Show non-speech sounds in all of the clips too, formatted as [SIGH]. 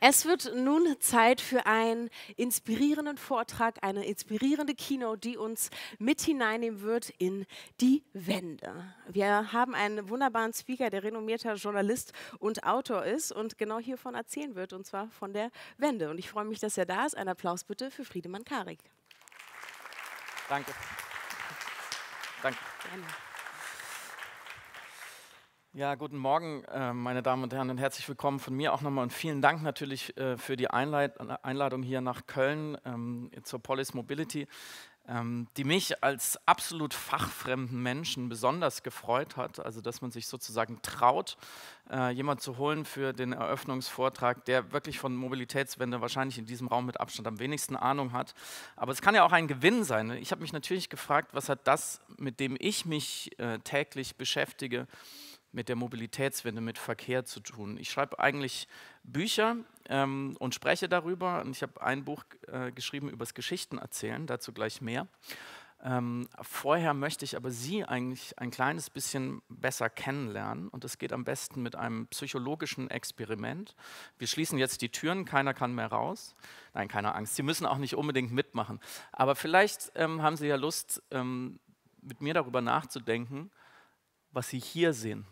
Es wird nun Zeit für einen inspirierenden Vortrag, eine inspirierende Keynote, die uns mit hineinnehmen wird in die Wende. Wir haben einen wunderbaren Speaker, der renommierter Journalist und Autor ist und genau hiervon erzählen wird, und zwar von der Wende. Und ich freue mich, dass er da ist. Ein Applaus bitte für Friedemann Karik. Danke. Danke. Gerne. Ja, guten Morgen, äh, meine Damen und Herren, und herzlich willkommen von mir auch nochmal und vielen Dank natürlich äh, für die Einladung hier nach Köln ähm, zur Polis Mobility, ähm, die mich als absolut fachfremden Menschen besonders gefreut hat, also dass man sich sozusagen traut, äh, jemand zu holen für den Eröffnungsvortrag, der wirklich von Mobilitätswende wahrscheinlich in diesem Raum mit Abstand am wenigsten Ahnung hat. Aber es kann ja auch ein Gewinn sein. Ne? Ich habe mich natürlich gefragt, was hat das, mit dem ich mich täglich beschäftige, mit der Mobilitätswende, mit Verkehr zu tun. Ich schreibe eigentlich Bücher ähm, und spreche darüber. Und ich habe ein Buch äh, geschrieben über das Geschichtenerzählen, dazu gleich mehr. Ähm, vorher möchte ich aber Sie eigentlich ein kleines bisschen besser kennenlernen und das geht am besten mit einem psychologischen Experiment. Wir schließen jetzt die Türen, keiner kann mehr raus. Nein, keine Angst, Sie müssen auch nicht unbedingt mitmachen. Aber vielleicht ähm, haben Sie ja Lust, ähm, mit mir darüber nachzudenken, was Sie hier sehen,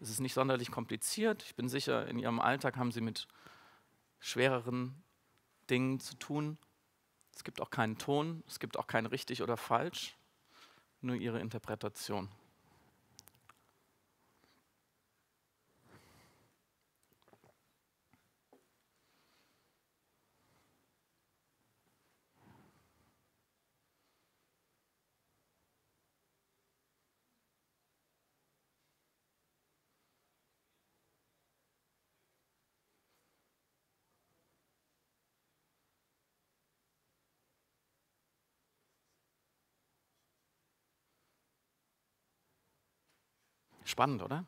Es ist nicht sonderlich kompliziert. Ich bin sicher, in Ihrem Alltag haben Sie mit schwereren Dingen zu tun. Es gibt auch keinen Ton, es gibt auch kein richtig oder falsch, nur Ihre Interpretation. Spannend, oder?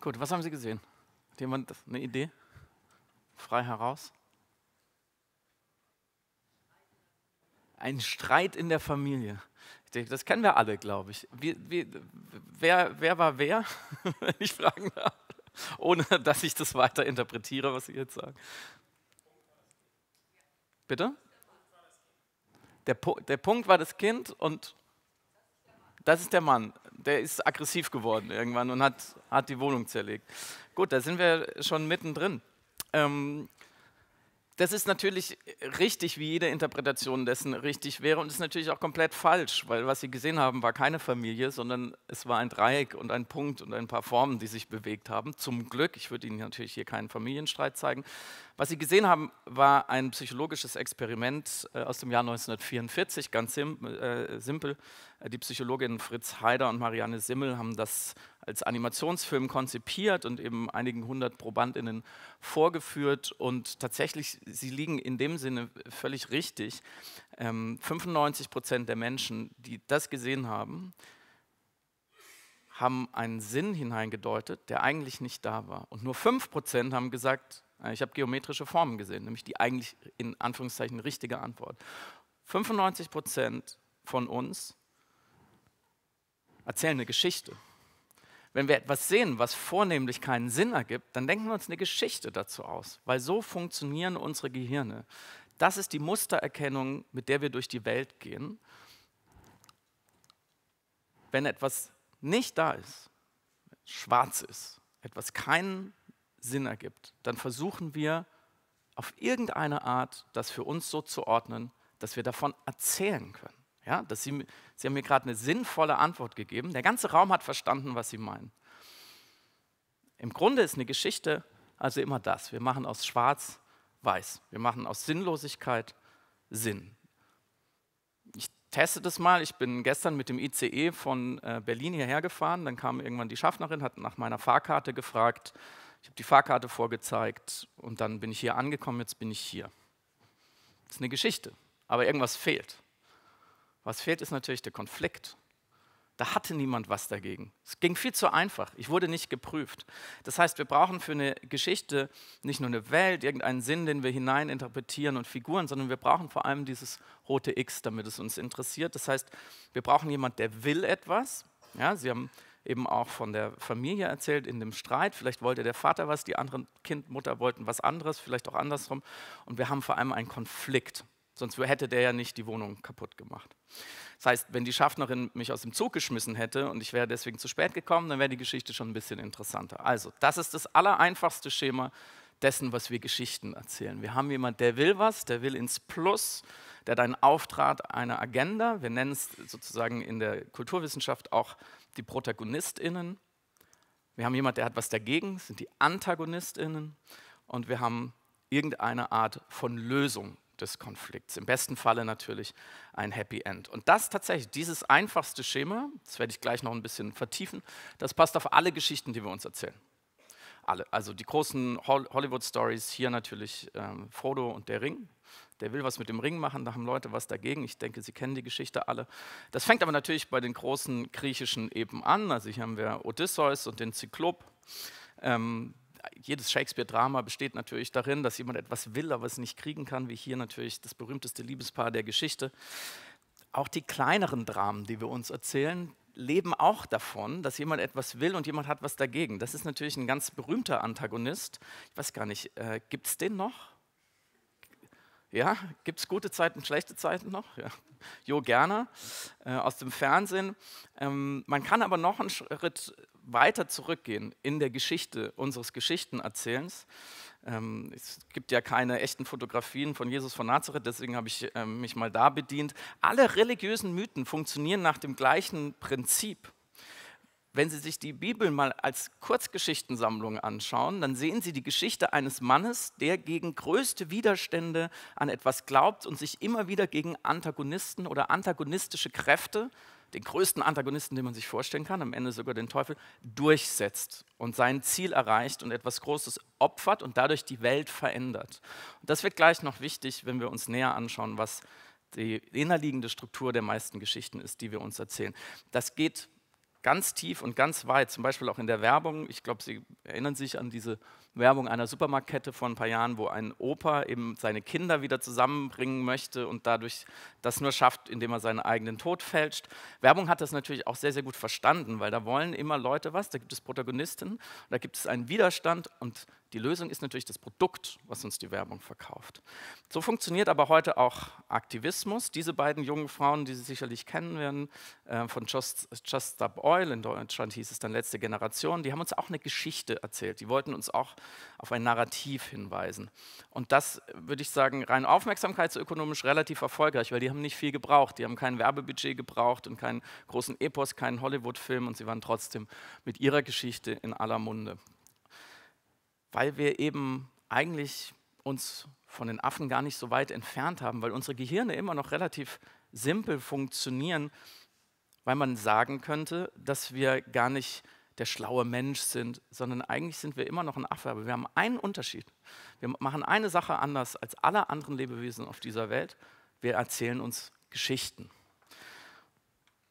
Gut, was haben Sie gesehen? Hat jemand eine Idee? Frei heraus? ein Streit in der Familie. das kennen wir alle, glaube ich. Wie, wie, wer, wer war wer, [LAUGHS] ich frage darf? Ohne dass ich das weiter interpretiere, was Sie jetzt sagen. Bitte? Der, der Punkt war das Kind und das ist der Mann. Der ist aggressiv geworden irgendwann und hat, hat die Wohnung zerlegt. Gut, da sind wir schon mittendrin. Ähm, das ist natürlich äh, richtig, wie jede Interpretation dessen richtig wäre und ist natürlich auch komplett falsch, weil was sie gesehen haben, war keine Familie, sondern es war ein Dreieck und ein Punkt und ein paar Formen, die sich bewegt haben. Zum Glück, ich würde Ihnen natürlich hier keinen Familienstreit zeigen. Was sie gesehen haben, war ein psychologisches Experiment äh, aus dem Jahr 1944, ganz äh, simpel. Die Psychologin Fritz Heider und Marianne Simmel haben das als Animationsfilm konzipiert und eben einigen hundert ProbandInnen vorgeführt. Und tatsächlich, sie liegen in dem Sinne völlig richtig. 95 ähm, Prozent der Menschen, die das gesehen haben, haben einen Sinn hineingedeutet, der eigentlich nicht da war. Und nur 5% haben gesagt, äh, ich habe geometrische Formen gesehen, nämlich die eigentlich in Anführungszeichen richtige Antwort. 95% von uns erzählen eine Geschichte. Wenn wir etwas sehen, was vornehmlich keinen Sinn ergibt, dann denken wir uns eine Geschichte dazu aus, weil so funktionieren unsere Gehirne. Das ist die Mustererkennung, mit der wir durch die Welt gehen. Wenn etwas nicht da ist, schwarz ist, etwas keinen Sinn ergibt, dann versuchen wir auf irgendeine Art, das für uns so zu ordnen, dass wir davon erzählen können. Ja, dass sie, sie haben mir gerade eine sinnvolle Antwort gegeben. Der ganze Raum hat verstanden, was sie meinen. Im Grunde ist eine Geschichte also immer das. Wir machen aus Schwarz Weiß. Wir machen aus Sinnlosigkeit Sinn. Ich teste das mal. Ich bin gestern mit dem ICE von äh, Berlin hierher gefahren. Dann kam irgendwann die Schaffnerin, hat nach meiner Fahrkarte gefragt. Ich habe die Fahrkarte vorgezeigt und dann bin ich hier angekommen. Jetzt bin ich hier. Das ist eine Geschichte, aber irgendwas fehlt. Was fehlt, ist natürlich der Konflikt. Da hatte niemand was dagegen. Es ging viel zu einfach. Ich wurde nicht geprüft. Das heißt, wir brauchen für eine Geschichte nicht nur eine Welt, irgendeinen Sinn, den wir hineininterpretieren und Figuren, sondern wir brauchen vor allem dieses rote X, damit es uns interessiert. Das heißt, wir brauchen jemand, der will etwas. Ja, Sie haben eben auch von der Familie erzählt in dem Streit. Vielleicht wollte der Vater was, die anderen Kindmutter wollten was anderes, vielleicht auch andersrum. Und wir haben vor allem einen Konflikt. Sonst hätte der ja nicht die Wohnung kaputt gemacht. Das heißt, wenn die Schaffnerin mich aus dem Zug geschmissen hätte und ich wäre deswegen zu spät gekommen, dann wäre die Geschichte schon ein bisschen interessanter. Also, das ist das allereinfachste Schema dessen, was wir Geschichten erzählen. Wir haben jemanden, der will was, der will ins Plus, der hat einen Auftrag, eine Agenda. Wir nennen es sozusagen in der Kulturwissenschaft auch die ProtagonistInnen. Wir haben jemanden, der hat was dagegen, das sind die AntagonistInnen. Und wir haben irgendeine Art von Lösung, des Konflikts. Im besten Falle natürlich ein Happy End. Und das tatsächlich, dieses einfachste Schema, das werde ich gleich noch ein bisschen vertiefen, das passt auf alle Geschichten, die wir uns erzählen. Alle, also die großen Hollywood-Stories, hier natürlich ähm, Frodo und der Ring. Der will was mit dem Ring machen, da haben Leute was dagegen. Ich denke, Sie kennen die Geschichte alle. Das fängt aber natürlich bei den großen griechischen Eben an. Also hier haben wir Odysseus und den Zyklop. Ähm, jedes Shakespeare-Drama besteht natürlich darin, dass jemand etwas will, aber es nicht kriegen kann, wie hier natürlich das berühmteste Liebespaar der Geschichte. Auch die kleineren Dramen, die wir uns erzählen, leben auch davon, dass jemand etwas will und jemand hat was dagegen. Das ist natürlich ein ganz berühmter Antagonist. Ich weiß gar nicht, äh, gibt es den noch? Ja, gibt es gute Zeiten, schlechte Zeiten noch? Ja. Jo Gerner äh, aus dem Fernsehen. Ähm, man kann aber noch einen Schritt weiter zurückgehen in der Geschichte unseres Geschichtenerzählens. Ähm, es gibt ja keine echten Fotografien von Jesus von Nazareth, deswegen habe ich äh, mich mal da bedient. Alle religiösen Mythen funktionieren nach dem gleichen Prinzip. Wenn Sie sich die Bibel mal als Kurzgeschichtensammlung anschauen, dann sehen Sie die Geschichte eines Mannes, der gegen größte Widerstände an etwas glaubt und sich immer wieder gegen Antagonisten oder antagonistische Kräfte den größten Antagonisten, den man sich vorstellen kann, am Ende sogar den Teufel, durchsetzt und sein Ziel erreicht und etwas Großes opfert und dadurch die Welt verändert. Und das wird gleich noch wichtig, wenn wir uns näher anschauen, was die innerliegende Struktur der meisten Geschichten ist, die wir uns erzählen. Das geht ganz tief und ganz weit, zum Beispiel auch in der Werbung. Ich glaube, Sie erinnern sich an diese Werbung einer Supermarktkette vor ein paar Jahren, wo ein Opa eben seine Kinder wieder zusammenbringen möchte und dadurch das nur schafft, indem er seinen eigenen Tod fälscht. Werbung hat das natürlich auch sehr, sehr gut verstanden, weil da wollen immer Leute was, da gibt es Protagonisten, da gibt es einen Widerstand und die Lösung ist natürlich das Produkt, was uns die Werbung verkauft. So funktioniert aber heute auch Aktivismus. Diese beiden jungen Frauen, die Sie sicherlich kennen werden, äh, von Just, Just Stop Oil, in Deutschland hieß es dann letzte Generation, die haben uns auch eine Geschichte erzählt. Die wollten uns auch auf ein Narrativ hinweisen. Und das würde ich sagen, rein aufmerksamkeitsökonomisch relativ erfolgreich, weil die haben nicht viel gebraucht. Die haben kein Werbebudget gebraucht und keinen großen Epos, keinen Hollywood-Film und sie waren trotzdem mit ihrer Geschichte in aller Munde. Weil wir eben eigentlich uns von den Affen gar nicht so weit entfernt haben, weil unsere Gehirne immer noch relativ simpel funktionieren, weil man sagen könnte, dass wir gar nicht der schlaue Mensch sind, sondern eigentlich sind wir immer noch ein Affe. Aber wir haben einen Unterschied. Wir machen eine Sache anders als alle anderen Lebewesen auf dieser Welt. Wir erzählen uns Geschichten.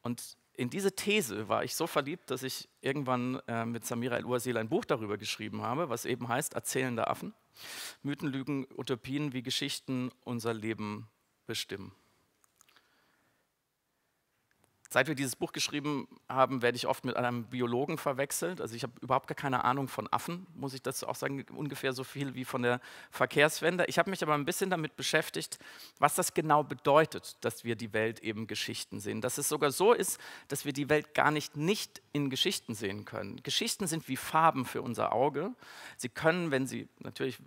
Und in diese These war ich so verliebt, dass ich irgendwann äh, mit Samira El-Uazil ein Buch darüber geschrieben habe, was eben heißt Erzählende Affen. Mythen, Lügen, Utopien, wie Geschichten unser Leben bestimmen. Seit wir dieses Buch geschrieben haben, werde ich oft mit einem Biologen verwechselt. Also ich habe überhaupt gar keine Ahnung von Affen, muss ich dazu auch sagen, ungefähr so viel wie von der Verkehrswende. Ich habe mich aber ein bisschen damit beschäftigt, was das genau bedeutet, dass wir die Welt eben Geschichten sehen. Dass es sogar so ist, dass wir die Welt gar nicht nicht in Geschichten sehen können. Geschichten sind wie Farben für unser Auge. Sie können, wenn sie natürlich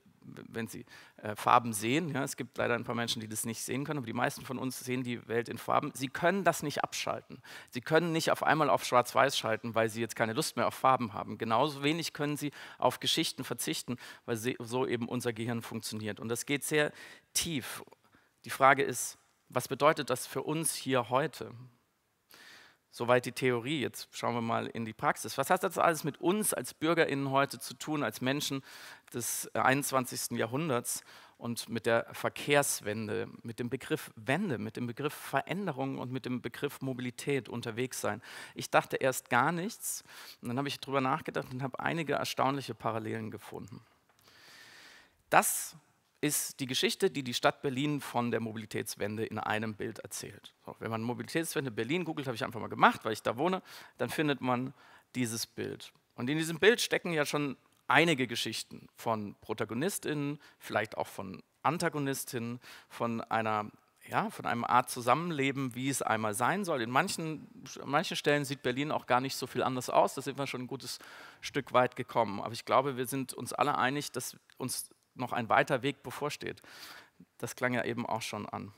wenn sie äh, Farben sehen. Ja, es gibt leider ein paar Menschen, die das nicht sehen können, aber die meisten von uns sehen die Welt in Farben. Sie können das nicht abschalten. Sie können nicht auf einmal auf Schwarz-Weiß schalten, weil sie jetzt keine Lust mehr auf Farben haben. Genauso wenig können sie auf Geschichten verzichten, weil so eben unser Gehirn funktioniert. Und das geht sehr tief. Die Frage ist, was bedeutet das für uns hier heute? Soweit die Theorie. Jetzt schauen wir mal in die Praxis. Was hat das alles mit uns als BürgerInnen heute zu tun, als Menschen des 21. Äh, Jahrhunderts und mit der Verkehrswende, mit dem Begriff Wende, mit dem Begriff Veränderung und mit dem Begriff Mobilität unterwegs sein? Ich dachte erst gar nichts und dann habe ich darüber nachgedacht und habe einige erstaunliche Parallelen gefunden. Das ist die Geschichte, die die Stadt Berlin von der Mobilitätswende in einem Bild erzählt. So, wenn man Mobilitätswende Berlin googelt, habe ich einfach mal gemacht, weil ich da wohne, dann findet man dieses Bild. Und in diesem Bild stecken ja schon einige Geschichten von Protagonistinnen, vielleicht auch von Antagonistinnen, von einer ja, von einem Art Zusammenleben, wie es einmal sein soll. In manchen, an manchen Stellen sieht Berlin auch gar nicht so viel anders aus. Da sind wir schon ein gutes Stück weit gekommen. Aber ich glaube, wir sind uns alle einig, dass uns noch ein weiter Weg bevorsteht. Das klang ja eben auch schon an.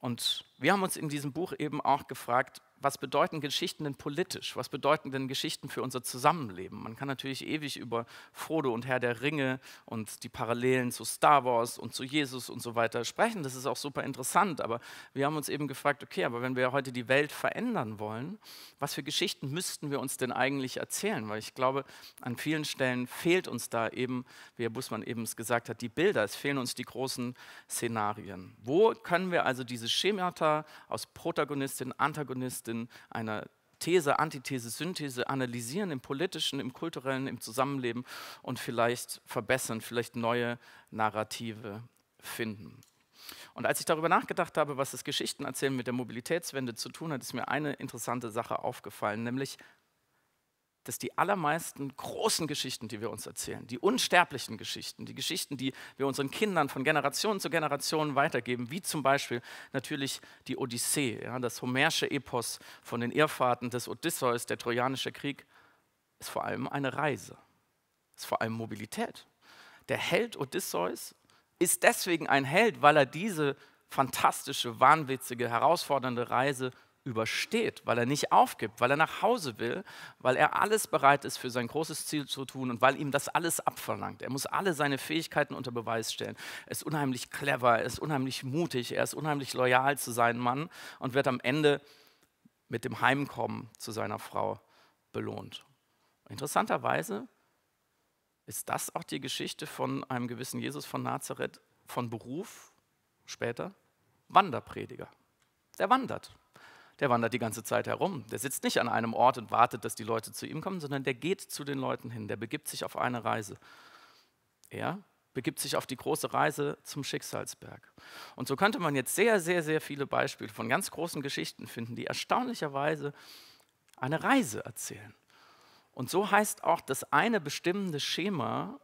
Und wir haben uns in diesem Buch eben auch gefragt, was bedeuten Geschichten denn politisch? Was bedeuten denn Geschichten für unser Zusammenleben? Man kann natürlich ewig über Frodo und Herr der Ringe und die Parallelen zu Star Wars und zu Jesus und so weiter sprechen. Das ist auch super interessant. Aber wir haben uns eben gefragt, okay, aber wenn wir heute die Welt verändern wollen, was für Geschichten müssten wir uns denn eigentlich erzählen? Weil ich glaube, an vielen Stellen fehlt uns da eben, wie Herr Bussmann eben es gesagt hat, die Bilder. Es fehlen uns die großen Szenarien. Wo können wir also diese Schemata aus Protagonistin, Antagonistin, in einer These, Antithese, Synthese analysieren, im politischen, im kulturellen, im Zusammenleben und vielleicht verbessern, vielleicht neue Narrative finden. Und als ich darüber nachgedacht habe, was das Geschichtenerzählen mit der Mobilitätswende zu tun hat, ist mir eine interessante Sache aufgefallen, nämlich dass die allermeisten großen Geschichten, die wir uns erzählen, die unsterblichen Geschichten, die Geschichten, die wir unseren Kindern von Generation zu Generation weitergeben, wie zum Beispiel natürlich die Odyssee, ja, das homersche Epos von den Irrfahrten des Odysseus, der Trojanische Krieg, ist vor allem eine Reise, ist vor allem Mobilität. Der Held Odysseus ist deswegen ein Held, weil er diese fantastische, wahnwitzige, herausfordernde Reise übersteht, weil er nicht aufgibt, weil er nach Hause will, weil er alles bereit ist für sein großes Ziel zu tun und weil ihm das alles abverlangt. Er muss alle seine Fähigkeiten unter Beweis stellen. Er ist unheimlich clever, er ist unheimlich mutig, er ist unheimlich loyal zu seinem Mann und wird am Ende mit dem Heimkommen zu seiner Frau belohnt. Interessanterweise ist das auch die Geschichte von einem gewissen Jesus von Nazareth, von Beruf, später Wanderprediger. Der wandert der wandert die ganze Zeit herum. Der sitzt nicht an einem Ort und wartet, dass die Leute zu ihm kommen, sondern der geht zu den Leuten hin, der begibt sich auf eine Reise. Er begibt sich auf die große Reise zum Schicksalsberg. Und so könnte man jetzt sehr, sehr, sehr viele Beispiele von ganz großen Geschichten finden, die erstaunlicherweise eine Reise erzählen. Und so heißt auch das eine bestimmende Schema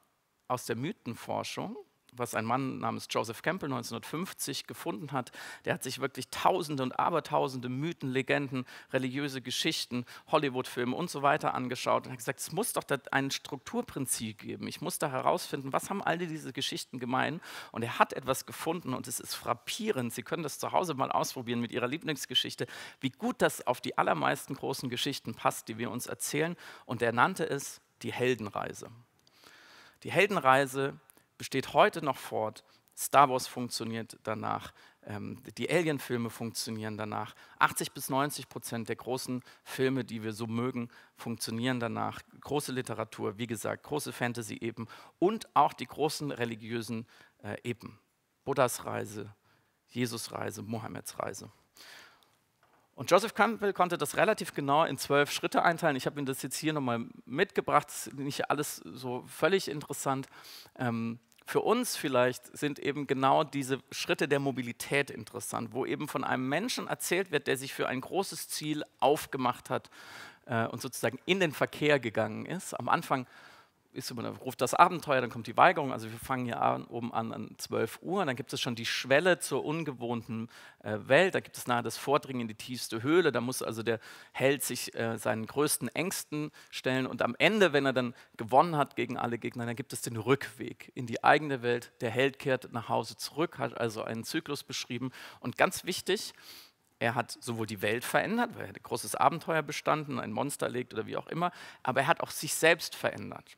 aus der Mythenforschung, was ein Mann namens Joseph Campbell 1950 gefunden hat. Der hat sich wirklich Tausende und Abertausende Mythen, Legenden, religiöse Geschichten, Hollywood-Filme und so weiter angeschaut und hat gesagt, es muss doch ein Strukturprinzip geben. Ich muss da herausfinden, was haben all diese Geschichten gemein. Und er hat etwas gefunden und es ist frappierend. Sie können das zu Hause mal ausprobieren mit Ihrer Lieblingsgeschichte, wie gut das auf die allermeisten großen Geschichten passt, die wir uns erzählen. Und er nannte es die Heldenreise. Die Heldenreise besteht heute noch fort. Star Wars funktioniert danach, ähm, die Alien-Filme funktionieren danach. 80 bis 90 Prozent der großen Filme, die wir so mögen, funktionieren danach. Große Literatur, wie gesagt, große fantasy eben und auch die großen religiösen äh, Epen. Buddhas Reise, Jesus Reise, Mohammeds Reise. Und Joseph Campbell konnte das relativ genau in zwölf Schritte einteilen. Ich habe ihm das jetzt hier nochmal mitgebracht. Das ist nicht alles so völlig interessant. Ähm, für uns vielleicht sind eben genau diese Schritte der Mobilität interessant, wo eben von einem Menschen erzählt wird, der sich für ein großes Ziel aufgemacht hat äh, und sozusagen in den Verkehr gegangen ist. Am Anfang ist ruft das Abenteuer, dann kommt die Weigerung. Also wir fangen hier an, oben an an 12 Uhr, dann gibt es schon die Schwelle zur ungewohnten äh, Welt, da gibt es nahe das Vordringen in die tiefste Höhle, da muss also der Held sich äh, seinen größten Ängsten stellen und am Ende, wenn er dann gewonnen hat gegen alle Gegner, dann gibt es den Rückweg in die eigene Welt. Der Held kehrt nach Hause zurück, hat also einen Zyklus beschrieben und ganz wichtig, er hat sowohl die Welt verändert, weil er ein großes Abenteuer bestanden, ein Monster legt oder wie auch immer, aber er hat auch sich selbst verändert.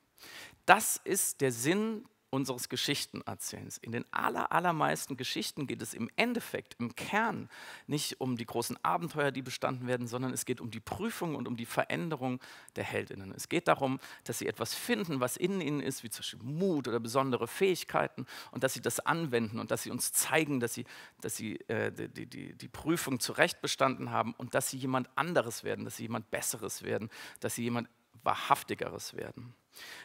Das ist der Sinn unseres Geschichtenerzählens. In den allermeisten Geschichten geht es im Endeffekt, im Kern, nicht um die großen Abenteuer, die bestanden werden, sondern es geht um die Prüfung und um die Veränderung der Heldinnen. Es geht darum, dass sie etwas finden, was in ihnen ist, wie zum Beispiel Mut oder besondere Fähigkeiten, und dass sie das anwenden und dass sie uns zeigen, dass sie, dass sie äh, die, die, die Prüfung zurecht bestanden haben und dass sie jemand anderes werden, dass sie jemand Besseres werden, dass sie jemand Wahrhaftigeres werden.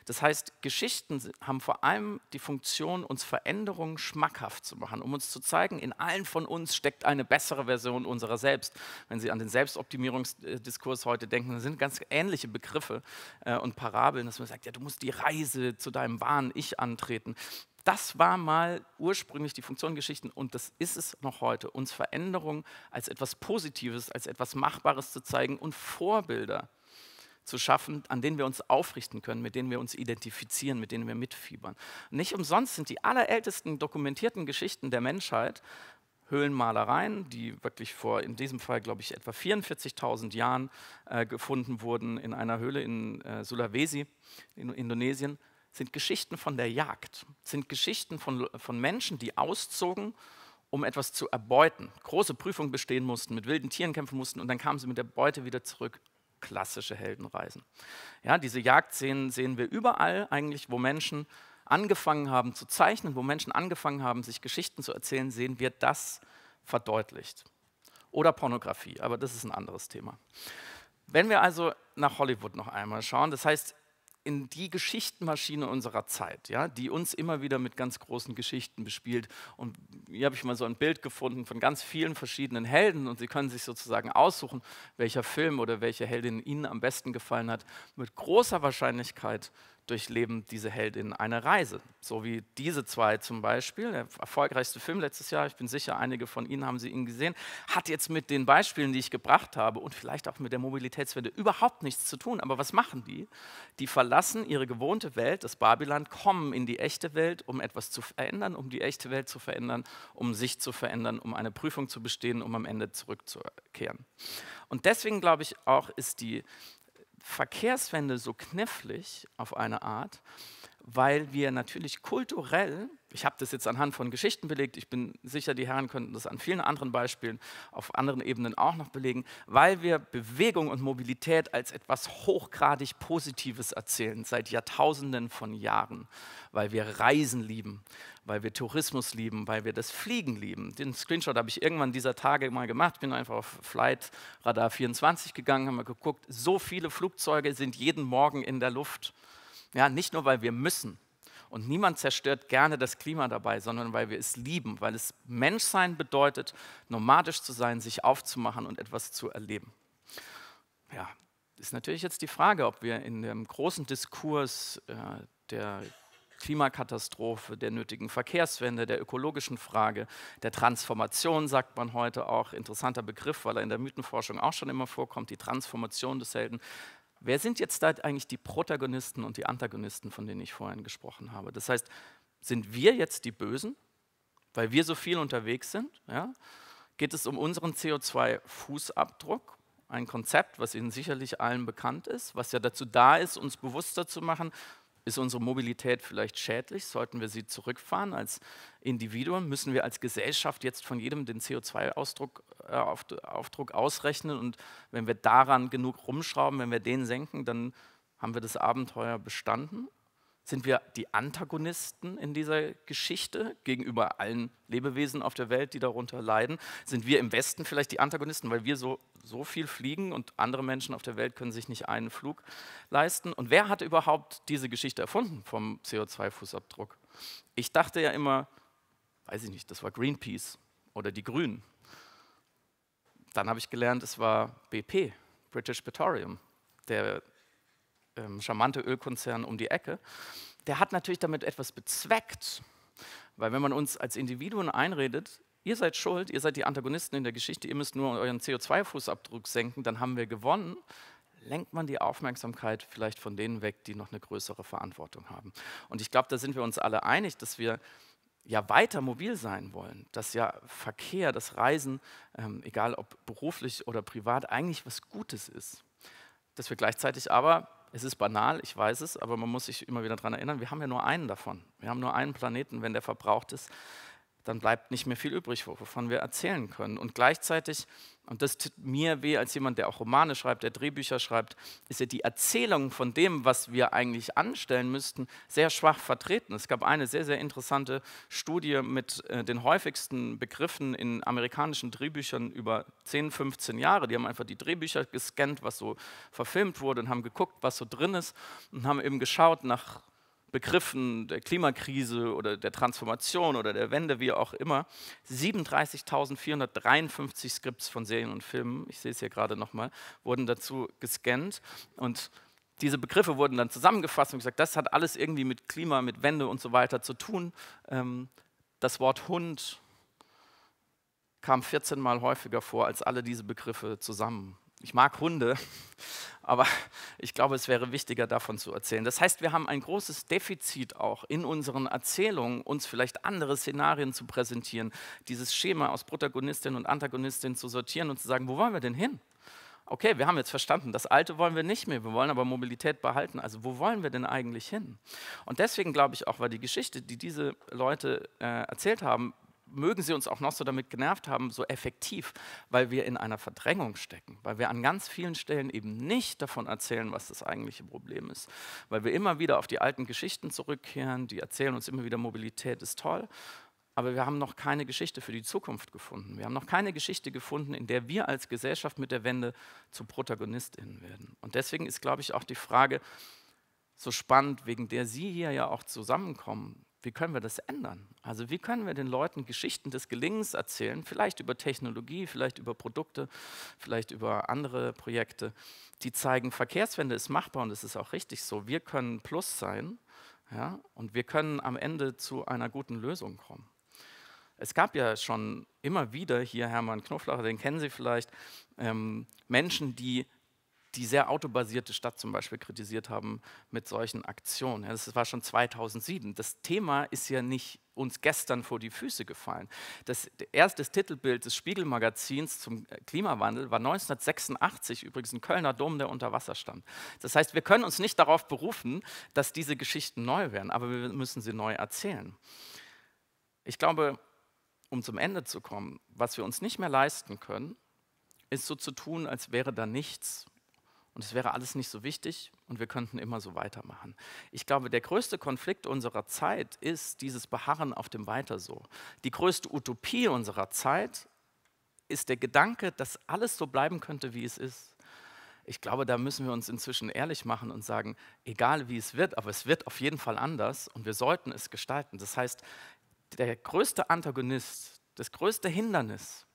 Das heißt, Geschichten haben vor allem die Funktion, uns Veränderungen schmackhaft zu machen, um uns zu zeigen, in allen von uns steckt eine bessere Version unserer selbst. Wenn Sie an den Selbstoptimierungsdiskurs heute denken, das sind ganz ähnliche Begriffe äh, und Parabeln, dass man sagt, ja, du musst die Reise zu deinem wahren Ich antreten. Das war mal ursprünglich die Funktion Geschichten und das ist es noch heute, uns Veränderungen als etwas Positives, als etwas Machbares zu zeigen und Vorbilder zu schaffen, an denen wir uns aufrichten können, mit denen wir uns identifizieren, mit denen wir mitfiebern. Nicht umsonst sind die allerältesten dokumentierten Geschichten der Menschheit Höhlenmalereien, die wirklich vor, in diesem Fall, glaube ich, etwa 44.000 Jahren äh, gefunden wurden in einer Höhle in äh, Sulawesi in Indonesien, sind Geschichten von der Jagd, sind Geschichten von, von Menschen, die auszogen, um etwas zu erbeuten, große Prüfungen bestehen mussten, mit wilden Tieren kämpfen mussten und dann kamen sie mit der Beute wieder zurück klassische Heldenreisen. Ja, diese Jagdszenen sehen wir überall eigentlich, wo Menschen angefangen haben zu zeichnen, wo Menschen angefangen haben, sich Geschichten zu erzählen, sehen wir das verdeutlicht. Oder Pornografie, aber das ist ein anderes Thema. Wenn wir also nach Hollywood noch einmal schauen, das heißt, in die Geschichtenmaschine unserer Zeit, ja, die uns immer wieder mit ganz großen Geschichten bespielt. Und hier habe ich mal so ein Bild gefunden von ganz vielen verschiedenen Helden und Sie können sich sozusagen aussuchen, welcher Film oder welche Heldin Ihnen am besten gefallen hat. Mit großer Wahrscheinlichkeit durchleben diese Heldinnen eine Reise. So wie diese zwei zum Beispiel, der erfolgreichste Film letztes Jahr, ich bin sicher, einige von Ihnen haben sie ihn gesehen, hat jetzt mit den Beispielen, die ich gebracht habe und vielleicht auch mit der Mobilitätswende überhaupt nichts zu tun. Aber was machen die? Die verlassen ihre gewohnte Welt, das Babylon, kommen in die echte Welt, um etwas zu verändern, um die echte Welt zu verändern, um sich zu verändern, um eine Prüfung zu bestehen, um am Ende zurückzukehren. Und deswegen glaube ich auch, ist die Verkehrswende so knifflig auf eine Art, weil wir natürlich kulturell, ich habe das jetzt anhand von Geschichten belegt, ich bin sicher, die Herren könnten das an vielen anderen Beispielen auf anderen Ebenen auch noch belegen, weil wir Bewegung und Mobilität als etwas hochgradig Positives erzählen seit Jahrtausenden von Jahren, weil wir Reisen lieben, weil wir Tourismus lieben, weil wir das Fliegen lieben. Den Screenshot habe ich irgendwann dieser Tage mal gemacht, bin einfach auf Flight Radar 24 gegangen, haben wir geguckt, so viele Flugzeuge sind jeden Morgen in der Luft. Ja, nicht nur, weil wir müssen. Und niemand zerstört gerne das Klima dabei, sondern weil wir es lieben, weil es Menschsein bedeutet, nomadisch zu sein, sich aufzumachen und etwas zu erleben. Ja, ist natürlich jetzt die Frage, ob wir in dem großen Diskurs äh, der Klimakatastrophe, der nötigen Verkehrswende, der ökologischen Frage, der Transformation, sagt man heute auch, interessanter Begriff, weil er in der Mythenforschung auch schon immer vorkommt, die Transformation des Helden, wer sind jetzt da eigentlich die Protagonisten und die Antagonisten, von denen ich vorhin gesprochen habe? Das heißt, sind wir jetzt die Bösen, weil wir so viel unterwegs sind? Ja? Geht es um unseren CO2-Fußabdruck? Ein Konzept, was Ihnen sicherlich allen bekannt ist, was ja dazu da ist, uns bewusster zu machen, ist unsere Mobilität vielleicht schädlich? Sollten wir sie zurückfahren als Individuum? Müssen wir als Gesellschaft jetzt von jedem den CO2-Aufdruck äh, ausrechnen? Und wenn wir daran genug rumschrauben, wenn wir den senken, dann haben wir das Abenteuer bestanden? Sind wir die Antagonisten in dieser Geschichte gegenüber allen Lebewesen auf der Welt, die darunter leiden? Sind wir im Westen vielleicht die Antagonisten, weil wir so, so viel fliegen und andere Menschen auf der Welt können sich nicht einen Flug leisten? Und wer hat überhaupt diese Geschichte erfunden vom CO2-Fußabdruck? Ich dachte ja immer, weiß ich nicht, das war Greenpeace oder die Grünen. Dann habe ich gelernt, es war BP, British Petroleum, der ähm, charmante Ölkonzern um die Ecke, der hat natürlich damit etwas bezweckt. Weil wenn man uns als Individuen einredet, ihr seid schuld, ihr seid die Antagonisten in der Geschichte, ihr müsst nur euren CO2-Fußabdruck senken, dann haben wir gewonnen, lenkt man die Aufmerksamkeit vielleicht von denen weg, die noch eine größere Verantwortung haben. Und ich glaube, da sind wir uns alle einig, dass wir ja weiter mobil sein wollen, dass ja Verkehr, das Reisen, ähm, egal ob beruflich oder privat, eigentlich was Gutes ist. Dass wir gleichzeitig aber es ist banal, ich weiß es, aber man muss sich immer wieder daran erinnern, wir haben ja nur einen davon. Wir haben nur einen Planeten, wenn der verbraucht ist, dann bleibt nicht mehr viel übrig, wovon wir erzählen können. Und gleichzeitig, und das tut mir weh als jemand, der auch Romane schreibt, der Drehbücher schreibt, ist ja die Erzählung von dem, was wir eigentlich anstellen müssten, sehr schwach vertreten. Es gab eine sehr, sehr interessante Studie mit äh, den häufigsten Begriffen in amerikanischen Drehbüchern über 10, 15 Jahre. Die haben einfach die Drehbücher gescannt, was so verfilmt wurde und haben geguckt, was so drin ist und haben eben geschaut nach Begriffen der Klimakrise oder der Transformation oder der Wende, wie auch immer, 37.453 Skripts von Serien und Filmen, ich sehe es hier gerade nochmal, wurden dazu gescannt und diese Begriffe wurden dann zusammengefasst und gesagt, das hat alles irgendwie mit Klima, mit Wende und so weiter zu tun. Ähm, das Wort Hund kam 14 Mal häufiger vor als alle diese Begriffe zusammen. Ich mag Hunde, [LAUGHS] aber ich glaube, es wäre wichtiger, davon zu erzählen. Das heißt, wir haben ein großes Defizit auch in unseren Erzählungen, uns vielleicht andere Szenarien zu präsentieren, dieses Schema aus Protagonistin und Antagonistin zu sortieren und zu sagen, wo wollen wir denn hin? Okay, wir haben jetzt verstanden, das Alte wollen wir nicht mehr, wir wollen aber Mobilität behalten. Also wo wollen wir denn eigentlich hin? Und deswegen glaube ich auch, war die Geschichte, die diese Leute äh, erzählt haben, mögen sie uns auch noch so damit genervt haben, so effektiv, weil wir in einer Verdrängung stecken, weil wir an ganz vielen Stellen eben nicht davon erzählen, was das eigentliche Problem ist, weil wir immer wieder auf die alten Geschichten zurückkehren, die erzählen uns immer wieder, Mobilität ist toll, aber wir haben noch keine Geschichte für die Zukunft gefunden. Wir haben noch keine Geschichte gefunden, in der wir als Gesellschaft mit der Wende zu Protagonistinnen werden. Und deswegen ist, glaube ich, auch die Frage so spannend, wegen der Sie hier ja auch zusammenkommen, wie können wir das ändern? Also wie können wir den Leuten Geschichten des Gelingens erzählen, vielleicht über Technologie, vielleicht über Produkte, vielleicht über andere Projekte, die zeigen, Verkehrswende ist machbar und es ist auch richtig so. Wir können Plus sein ja, und wir können am Ende zu einer guten Lösung kommen. Es gab ja schon immer wieder hier Hermann Knoflacher, den kennen Sie vielleicht, ähm, Menschen, die die sehr autobasierte Stadt zum Beispiel kritisiert haben mit solchen Aktionen. Ja, das war schon 2007. Das Thema ist ja nicht uns gestern vor die Füße gefallen. Das erste Titelbild des Spiegelmagazins zum äh, Klimawandel war 1986 übrigens ein Kölner Dom, der unter Wasser stand. Das heißt, wir können uns nicht darauf berufen, dass diese Geschichten neu werden, aber wir müssen sie neu erzählen. Ich glaube, um zum Ende zu kommen, was wir uns nicht mehr leisten können, ist so zu tun, als wäre da nichts und es wäre alles nicht so wichtig und wir könnten immer so weitermachen. Ich glaube, der größte Konflikt unserer Zeit ist dieses Beharren auf dem Weiter so. Die größte Utopie unserer Zeit ist der Gedanke, dass alles so bleiben könnte, wie es ist. Ich glaube, da müssen wir uns inzwischen ehrlich machen und sagen, egal wie es wird, aber es wird auf jeden Fall anders und wir sollten es gestalten. Das heißt, der größte Antagonist, das größte Hindernis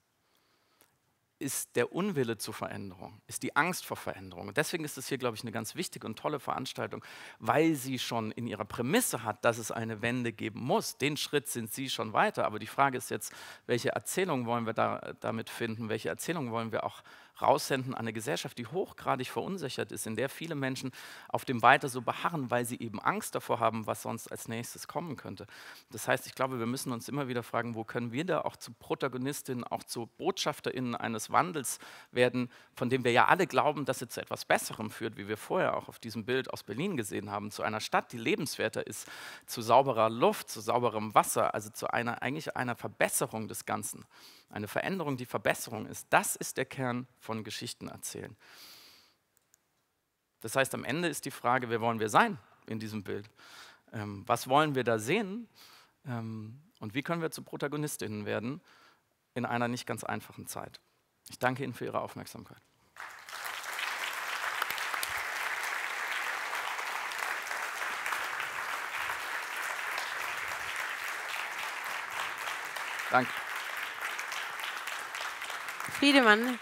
ist der Unwille zur Veränderung, ist die Angst vor Veränderung. Und deswegen ist es hier, glaube ich, eine ganz wichtige und tolle Veranstaltung, weil sie schon in ihrer Prämisse hat, dass es eine Wende geben muss. Den Schritt sind Sie schon weiter. Aber die Frage ist jetzt, welche Erzählung wollen wir da, damit finden? Welche Erzählung wollen wir auch raussenden an eine Gesellschaft, die hochgradig verunsichert ist, in der viele Menschen auf dem Weiter so beharren, weil sie eben Angst davor haben, was sonst als nächstes kommen könnte. Das heißt, ich glaube, wir müssen uns immer wieder fragen, wo können wir da auch zu Protagonistinnen, auch zu BotschafterInnen eines Wandels werden, von dem wir ja alle glauben, dass er zu etwas Besserem führt, wie wir vorher auch auf diesem Bild aus Berlin gesehen haben, zu einer Stadt, die lebenswerter ist, zu sauberer Luft, zu sauberem Wasser, also zu einer, eigentlich einer Verbesserung des Ganzen eine Veränderung, die Verbesserung ist. Das ist der Kern von Geschichten erzählen. Das heißt, am Ende ist die Frage, wer wollen wir sein in diesem Bild? Ähm, was wollen wir da sehen? Ähm, und wie können wir zu Protagonistinnen werden in einer nicht ganz einfachen Zeit? Ich danke Ihnen für Ihre Aufmerksamkeit. Danke. Friedemann,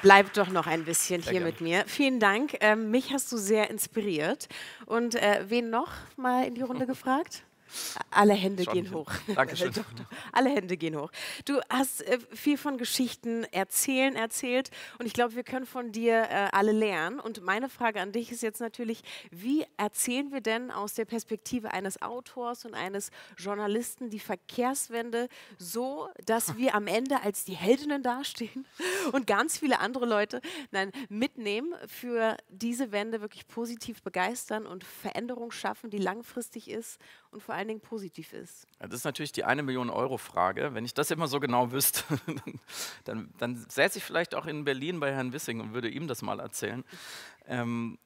bleib doch noch ein bisschen sehr hier gern. mit mir. Vielen Dank. Ähm, mich hast du sehr inspiriert. Und äh, wen noch mal in die Runde [LAUGHS] gefragt? Alle Hände Schonchen. gehen hoch. [LAUGHS] Dankeschön. [LAUGHS] Alle Hände gehen hoch. Du hast äh, viel von Geschichten erzählen erzählt und ich glaube, wir können von dir äh, alle lernen. Und meine Frage an dich ist jetzt natürlich, wie erzählen wir denn aus der Perspektive eines Autors und eines Journalisten die Verkehrswende so, dass wir am Ende als die Heldinnen dastehen [LAUGHS] und ganz viele andere Leute nein, mitnehmen, für diese Wende wirklich positiv begeistern und Veränderung schaffen, die langfristig ist und vor allem allen Dingen positiv ist? Das ist natürlich die eine Million Euro Frage. Wenn ich das immer so genau wüsste, [LAUGHS] dann, dann, dann säße ich vielleicht auch in Berlin bei Herrn Wissing und würde ihm das mal erzählen. Ähm,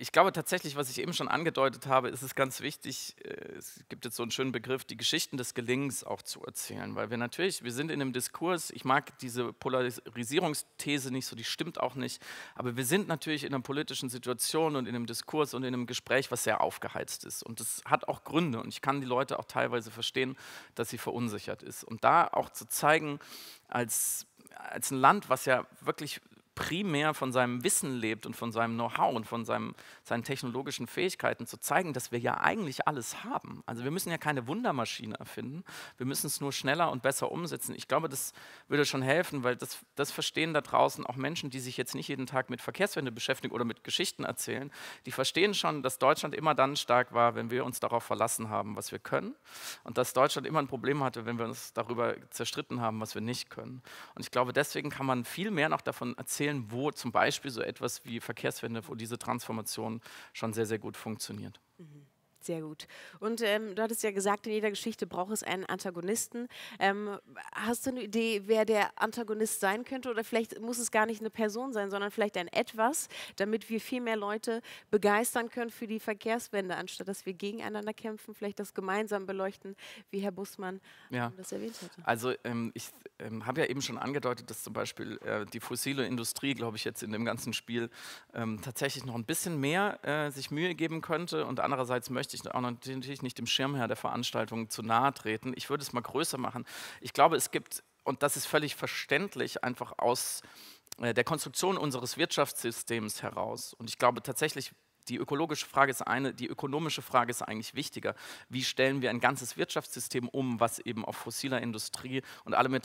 ich glaube tatsächlich, was ich eben schon angedeutet habe, ist es ganz wichtig, äh, es gibt jetzt so einen schönen Begriff, die Geschichten des Gelingens auch zu erzählen, weil wir natürlich, wir sind in einem Diskurs, ich mag diese Polarisierungsthese nicht so, die stimmt auch nicht, aber wir sind natürlich in einer politischen Situation und in einem Diskurs und in einem Gespräch, was sehr aufgeheizt ist und das hat auch Gründe und ich kann die Leute auch teilweise verstehen, dass sie verunsichert ist und da auch zu zeigen, als als ein Land, was ja wirklich primär von seinem Wissen lebt und von seinem Know-how und von seinem, seinen technologischen Fähigkeiten, zu zeigen, dass wir ja eigentlich alles haben. Also wir müssen ja keine Wundermaschine erfinden, wir müssen es nur schneller und besser umsetzen. Ich glaube, das würde schon helfen, weil das, das verstehen da draußen auch Menschen, die sich jetzt nicht jeden Tag mit Verkehrswende beschäftigen oder mit Geschichten erzählen. Die verstehen schon, dass Deutschland immer dann stark war, wenn wir uns darauf verlassen haben, was wir können und dass Deutschland immer ein Problem hatte, wenn wir uns darüber zerstritten haben, was wir nicht können. Und ich glaube, deswegen kann man viel mehr noch davon erzählen, erzählen, wo zum Beispiel so etwas wie Verkehrswende, wo diese Transformation schon sehr, sehr gut funktioniert. Mhm. Sehr gut. Und ähm, du hattest ja gesagt, in jeder Geschichte braucht es einen Antagonisten. Ähm, hast du eine Idee, wer der Antagonist sein könnte? Oder vielleicht muss es gar nicht eine Person sein, sondern vielleicht ein Etwas, damit wir viel mehr Leute begeistern können für die Verkehrswende, anstatt dass wir gegeneinander kämpfen, vielleicht das gemeinsam beleuchten, wie Herr Bussmann ähm, ja. das erwähnt hat. Also ähm, ich ähm, habe ja eben schon angedeutet, dass zum Beispiel äh, die fossile Industrie, glaube ich, jetzt in dem ganzen Spiel ähm, tatsächlich noch ein bisschen mehr äh, sich Mühe geben könnte. Und andererseits möchte ich ich auch natürlich nicht dem Schirmherr der Veranstaltung zu nahe treten. Ich würde es mal größer machen. Ich glaube, es gibt, und das ist völlig verständlich, einfach aus äh, der Konstruktion unseres Wirtschaftssystems heraus. Und ich glaube tatsächlich, die ökologische Frage ist eine, die ökonomische Frage ist eigentlich wichtiger. Wie stellen wir ein ganzes Wirtschaftssystem um, was eben auf fossiler Industrie und allem,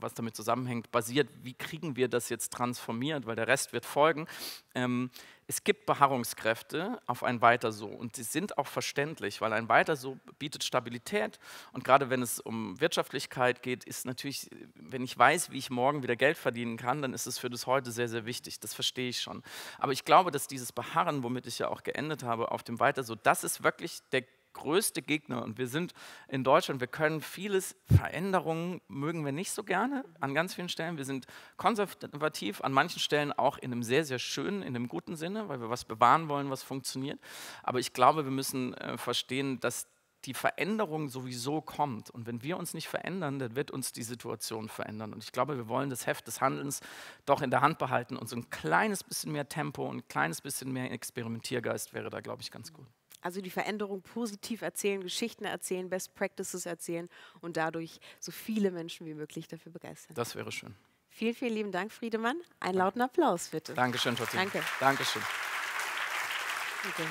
was damit zusammenhängt, basiert? Wie kriegen wir das jetzt transformiert? Weil der Rest wird folgen. Ähm, es gibt Beharrungskräfte auf ein Weiter so und sie sind auch verständlich, weil ein Weiter so bietet Stabilität und gerade wenn es um Wirtschaftlichkeit geht, ist natürlich, wenn ich weiß, wie ich morgen wieder Geld verdienen kann, dann ist es für das heute sehr, sehr wichtig. Das verstehe ich schon. Aber ich glaube, dass dieses Beharren, womit ich ja auch geendet habe, auf dem Weiter so, das ist wirklich der größte Gegner. Und wir sind in Deutschland, wir können vieles, Veränderungen mögen wir nicht so gerne an ganz vielen Stellen. Wir sind konservativ, an manchen Stellen auch in einem sehr, sehr schönen, in einem guten Sinne, weil wir was bewahren wollen, was funktioniert. Aber ich glaube, wir müssen äh, verstehen, dass die Veränderung sowieso kommt. Und wenn wir uns nicht verändern, dann wird uns die Situation verändern. Und ich glaube, wir wollen das Heft des Handelns doch in der Hand behalten. Und so ein kleines bisschen mehr Tempo und ein kleines bisschen mehr Experimentiergeist wäre da, glaube ich, ganz gut. Also die Veränderung positiv erzählen, Geschichten erzählen, Best Practices erzählen und dadurch so viele Menschen wie möglich dafür begeistern. Das wäre schön. Vielen, vielen lieben Dank, Friedemann. Einen lauten Applaus bitte. Dankeschön, Totti. Danke. Dankeschön. Okay.